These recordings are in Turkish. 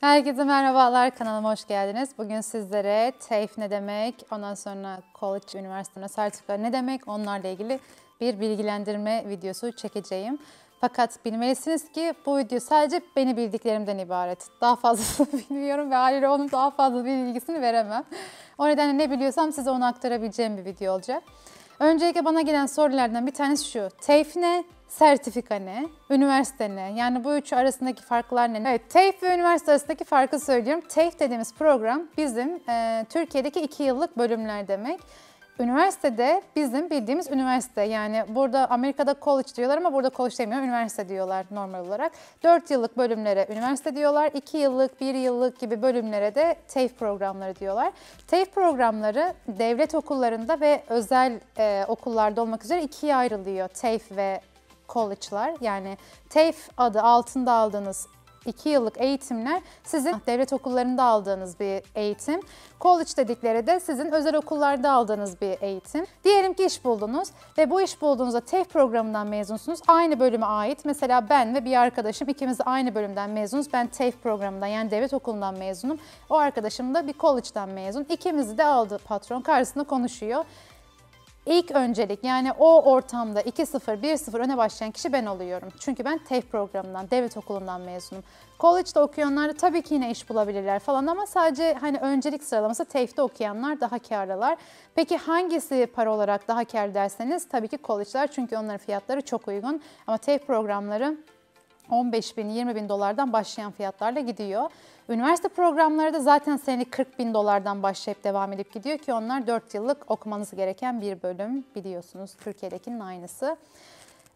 Herkese merhabalar, kanalıma hoş geldiniz. Bugün sizlere TAFE ne demek, ondan sonra college, üniversitede sertifika ne demek, onlarla ilgili bir bilgilendirme videosu çekeceğim. Fakat bilmelisiniz ki bu video sadece beni bildiklerimden ibaret. Daha fazlasını bilmiyorum ve haliyle onun daha fazla bir bilgisini veremem. O nedenle ne biliyorsam size onu aktarabileceğim bir video olacak. Öncelikle bana gelen sorulardan bir tanesi şu. TAFE ne? sertifika ne, üniversite ne? Yani bu üçü arasındaki farklar ne? Evet, TAFE ve üniversite arasındaki farkı söylüyorum. TAFE dediğimiz program bizim e, Türkiye'deki iki yıllık bölümler demek. Üniversitede bizim bildiğimiz üniversite yani burada Amerika'da college diyorlar ama burada college demiyor üniversite diyorlar normal olarak. 4 yıllık bölümlere üniversite diyorlar. 2 yıllık, 1 yıllık gibi bölümlere de TAFE programları diyorlar. TAFE programları devlet okullarında ve özel e, okullarda olmak üzere ikiye ayrılıyor. TAFE ve college'lar yani TAFE adı altında aldığınız 2 yıllık eğitimler sizin devlet okullarında aldığınız bir eğitim. College dedikleri de sizin özel okullarda aldığınız bir eğitim. Diyelim ki iş buldunuz ve bu iş bulduğunuzda TEF programından mezunsunuz. Aynı bölüme ait. Mesela ben ve bir arkadaşım ikimiz de aynı bölümden mezunuz. Ben TEF programından yani devlet okulundan mezunum. O arkadaşım da bir college'dan mezun. İkimizi de aldı patron. Karşısında konuşuyor ilk öncelik yani o ortamda 2-0, 1-0 öne başlayan kişi ben oluyorum. Çünkü ben TEF programından, devlet okulundan mezunum. College'da okuyanlar tabii ki yine iş bulabilirler falan ama sadece hani öncelik sıralaması TEF'te okuyanlar daha karlılar. Peki hangisi para olarak daha kar derseniz tabii ki college'lar çünkü onların fiyatları çok uygun ama TEF programları 15 bin, 20 bin dolardan başlayan fiyatlarla gidiyor. Üniversite programları da zaten seni 40 bin dolardan başlayıp devam edip gidiyor ki onlar 4 yıllık okumanız gereken bir bölüm biliyorsunuz. Türkiye'dekinin aynısı.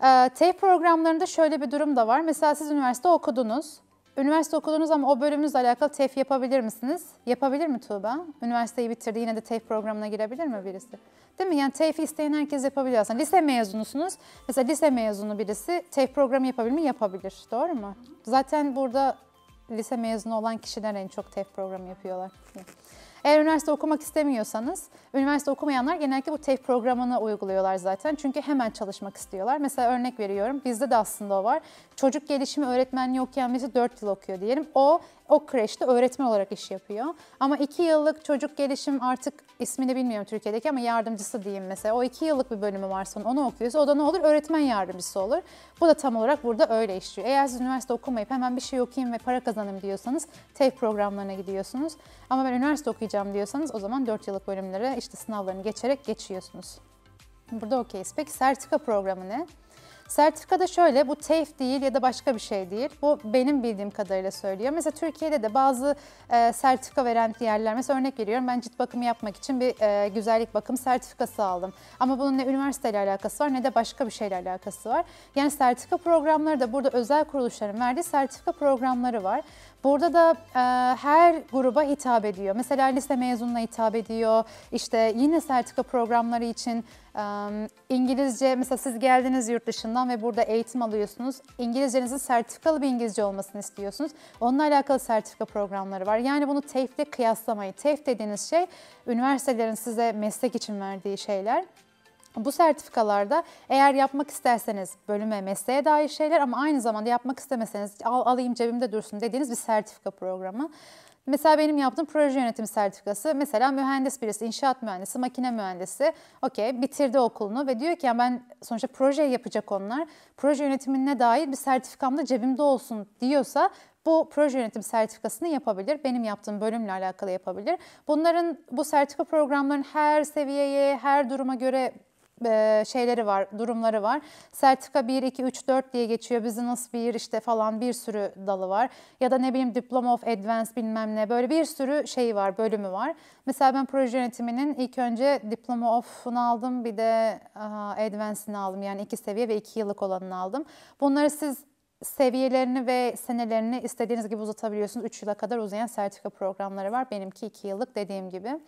Ee, TEY programlarında şöyle bir durum da var. Mesela siz üniversite okudunuz. Üniversite okudunuz ama o bölümünüzle alakalı TEF yapabilir misiniz? Yapabilir mi Tuğba? Üniversiteyi bitirdi yine de TEF programına girebilir mi birisi? Değil mi? Yani TEF isteyen herkes yapabilir aslında. Lise mezunusunuz. Mesela lise mezunu birisi TEF programı yapabilir mi? Yapabilir. Doğru mu? Zaten burada lise mezunu olan kişiler en çok TEF programı yapıyorlar. Eğer üniversite okumak istemiyorsanız, üniversite okumayanlar genellikle bu TEF programını uyguluyorlar zaten. Çünkü hemen çalışmak istiyorlar. Mesela örnek veriyorum, bizde de aslında o var. Çocuk gelişimi öğretmenliği okuyan birisi 4 yıl okuyor diyelim. O, o kreşte öğretmen olarak iş yapıyor. Ama 2 yıllık çocuk gelişim artık ismini bilmiyorum Türkiye'deki ama yardımcısı diyeyim mesela. O 2 yıllık bir bölümü varsa onu okuyorsa o da ne olur? Öğretmen yardımcısı olur. Bu da tam olarak burada öyle işliyor. Eğer siz üniversite okumayıp hemen bir şey okuyayım ve para kazanın kazanım diyorsanız TEF programlarına gidiyorsunuz. Ama ben üniversite okuyacağım diyorsanız o zaman 4 yıllık bölümlere işte sınavlarını geçerek geçiyorsunuz. Burada okeyiz. Peki sertika programı ne? Sertifika da şöyle, bu TEF değil ya da başka bir şey değil. Bu benim bildiğim kadarıyla söylüyor. Mesela Türkiye'de de bazı e, sertifika veren yerler, mesela örnek veriyorum ben cilt bakımı yapmak için bir e, güzellik bakım sertifikası aldım. Ama bunun ne üniversiteyle alakası var ne de başka bir şeyle alakası var. Yani sertifika programları da burada özel kuruluşların verdiği sertifika programları var. Burada da e, her gruba hitap ediyor. Mesela lise mezununa hitap ediyor. İşte yine sertifika programları için e, İngilizce, mesela siz geldiniz yurt dışından uzman ve burada eğitim alıyorsunuz. İngilizcenizin sertifikalı bir İngilizce olmasını istiyorsunuz. Onunla alakalı sertifika programları var. Yani bunu TEF'le kıyaslamayı TEF dediğiniz şey üniversitelerin size meslek için verdiği şeyler. Bu sertifikalarda eğer yapmak isterseniz bölüme, mesleğe dair şeyler ama aynı zamanda yapmak istemeseniz al, alayım cebimde dursun dediğiniz bir sertifika programı. Mesela benim yaptığım proje yönetimi sertifikası. Mesela mühendis birisi, inşaat mühendisi, makine mühendisi. Okey bitirdi okulunu ve diyor ki yani ben sonuçta proje yapacak onlar. Proje yönetimine dair bir sertifikam da cebimde olsun diyorsa bu proje yönetim sertifikasını yapabilir. Benim yaptığım bölümle alakalı yapabilir. Bunların bu sertifika programlarının her seviyeye, her duruma göre e, şeyleri var, durumları var. Sertifika 1, 2, 3, 4 diye geçiyor. Business 1 işte falan bir sürü dalı var. Ya da ne bileyim Diploma of Advance bilmem ne böyle bir sürü şey var, bölümü var. Mesela ben proje yönetiminin ilk önce Diploma of'unu aldım bir de aha, Advance'ini aldım. Yani iki seviye ve iki yıllık olanını aldım. Bunları siz seviyelerini ve senelerini istediğiniz gibi uzatabiliyorsunuz. 3 yıla kadar uzayan sertifika programları var. Benimki 2 yıllık dediğim gibi.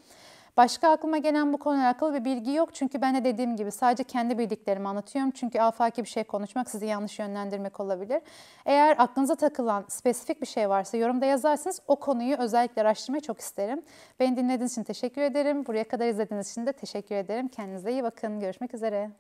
Başka aklıma gelen bu konuyla alakalı bir bilgi yok. Çünkü ben de dediğim gibi sadece kendi bildiklerimi anlatıyorum. Çünkü afaki bir şey konuşmak sizi yanlış yönlendirmek olabilir. Eğer aklınıza takılan spesifik bir şey varsa yorumda yazarsınız. O konuyu özellikle araştırmayı çok isterim. Beni dinlediğiniz için teşekkür ederim. Buraya kadar izlediğiniz için de teşekkür ederim. Kendinize iyi bakın. Görüşmek üzere.